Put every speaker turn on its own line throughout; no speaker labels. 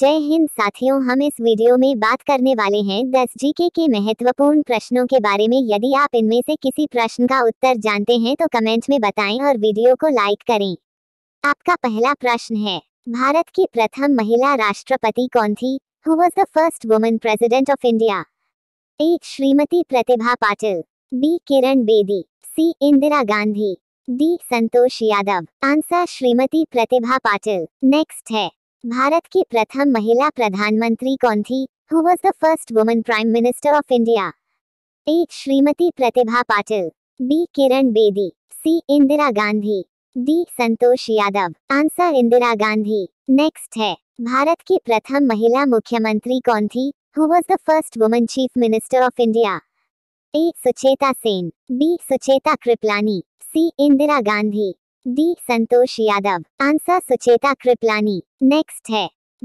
जय हिंद साथियों हम इस वीडियो में बात करने वाले हैं दस जीके के महत्वपूर्ण प्रश्नों के बारे में यदि आप इनमें से किसी प्रश्न का उत्तर जानते हैं तो कमेंट में बताएं और वीडियो को लाइक करें आपका पहला प्रश्न है भारत की प्रथम महिला राष्ट्रपति कौन थी who was the first women president of India A Shrimati Pratibha Patil B Kiran Bedi C Indira Gandhi D Santosh Yadav answer Shrimati Pratibha Patil next है भारत की प्रथम महिला प्रधानमंत्री कौन थी who was the first women prime minister of India A Shrimati Pratibha Patil B Kiran Bedi C Indira Gandhi D Santosh Yadav answer Indira Gandhi next है भारत की प्रथम महिला मुख्यमंत्री कौन थी who was the first women chief minister of India A Sucheta Sen B Sucheta Kripalani C Indira Gandhi D Santosh Yadav answer Sucheta Kripalani next है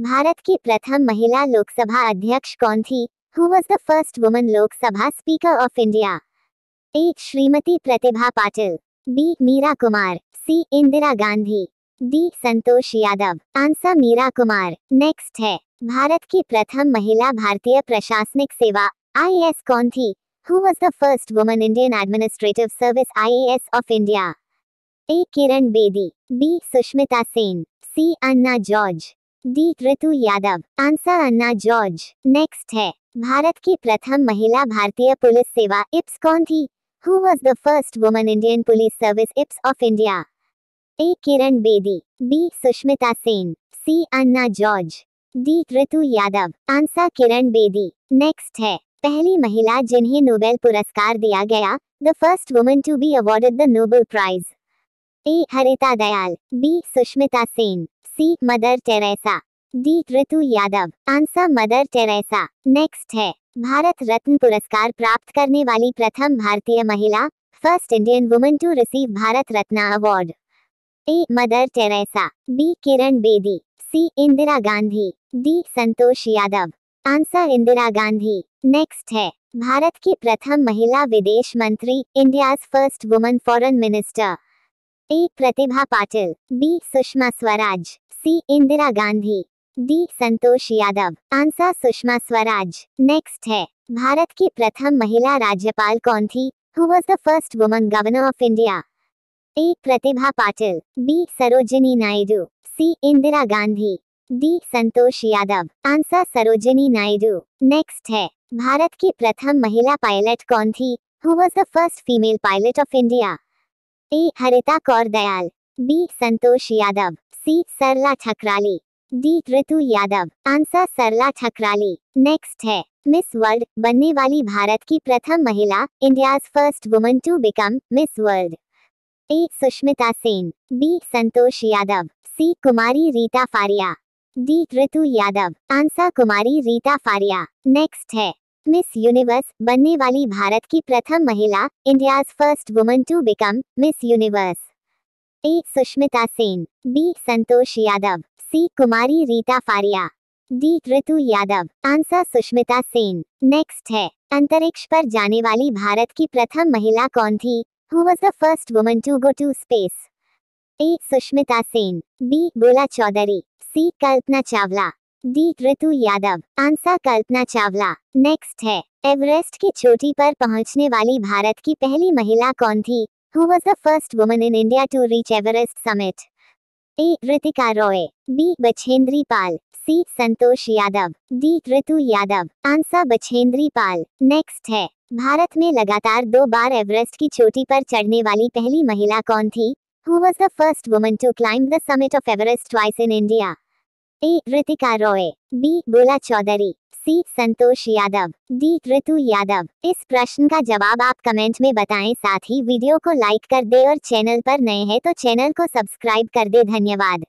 भारत की प्रथम महिला लोकसभा अध्यक्ष कौन थी who was the first woman Lok Sabha speaker of India A Shrimati Pratibha Patil B Meira Kumar C Indira Gandhi D Santosh Yadav answer Meira Kumar next है भारत की प्रथम महिला भारतीय प्रशासनिक सेवा आई कौन थी who was the first woman Indian administrative service I of India A Kiran Bedi B Sushmita Sen C Anna George D Ritu Yadav answer Anna George next है भारत की प्रथम महिला भारतीय पुलिस सेवा इप्स कौन थी who was the first woman Indian police service IPS of India A Kiran Bedi B Sushmita Sen C Anna George D Ritu Yadav answer Kiran Bedi next है पहली महिला जिन्हें नोबेल पुरस्कार दिया गया the first woman to be awarded the Nobel prize A Harita Dayal B Sushmita Sen C Mother Teresa D Ritu Yadav answer Mother Teresa next है भारत रत्न पुरस्कार प्राप्त करने वाली प्रथम भारतीय महिला first Indian woman to receive Bharat Ratna award A Mother Teresa B Kiran Bedi C Indira Gandhi D Santosh Yadav answer Indira Gandhi next है भारत की प्रथम महिला विदेश मंत्री India first woman foreign minister A Pratibha Patil B Sushma Swaraj C Indira Gandhi D Santosh Yadav answer Sushma Swaraj next है भारत की प्रथम महिला राज्यपाल कौन थी who was the first woman governor of India A Pratibha Patil B Sarojini Naidu C Indira Gandhi D Santosh Yadav answer Sarojini Naidu next है भारत की प्रथम महिला पायलट कौन थी who was the first female pilot of India A Harita Kaur Dayal B Santosh Yadav C Sarla Thakral D Ritu Yadav answer Sarla Thakral next है मिस वर्ल्ड बनने वाली भारत की प्रथम महिला India's first woman to become Miss World A Sushmita Sen B Santosh Yadav C Kumari Reita Faria D Ritu Yadav answer Kumari Reita Faria next है मिस यूनिवर्स बनने वाली भारत की प्रथम महिला India's first woman to become Miss Universe A Sushmita Sen B Santosh Yadav C Kumari Reita Faria D Ritu Yadav answer Sushmita Sen next है अंतरिक्ष पर जाने वाली भारत की प्रथम महिला कौन थी who was the first woman to go to space A Sushmita Sen B Bola Chaudhary C Kalpana Chawla D Ritu Yadav answer Kalpana Chawla next है एवरेस्ट की चोटी पर पहुंचने वाली भारत की पहली महिला कौन थी who was the first woman in India to reach Everest summit A Ritika Roy B Bachendri Pal C Santosh Yadav D Ritu Yadav answer Bachendri Pal next है भारत में लगातार दो बार एवरेस्ट की चोटी पर चढ़ने वाली पहली महिला कौन थी who was the first woman to climb the summit of Everest twice in India A Ritika Roy B Bola Chaudhary C Santosh Yadav D Ritu Yadav इस प्रश्न का जवाब आप कमेंट में बताएं साथ ही वीडियो को लाइक कर दे और चैनल पर नए हैं तो चैनल को सब्सक्राइब कर दे धन्यवाद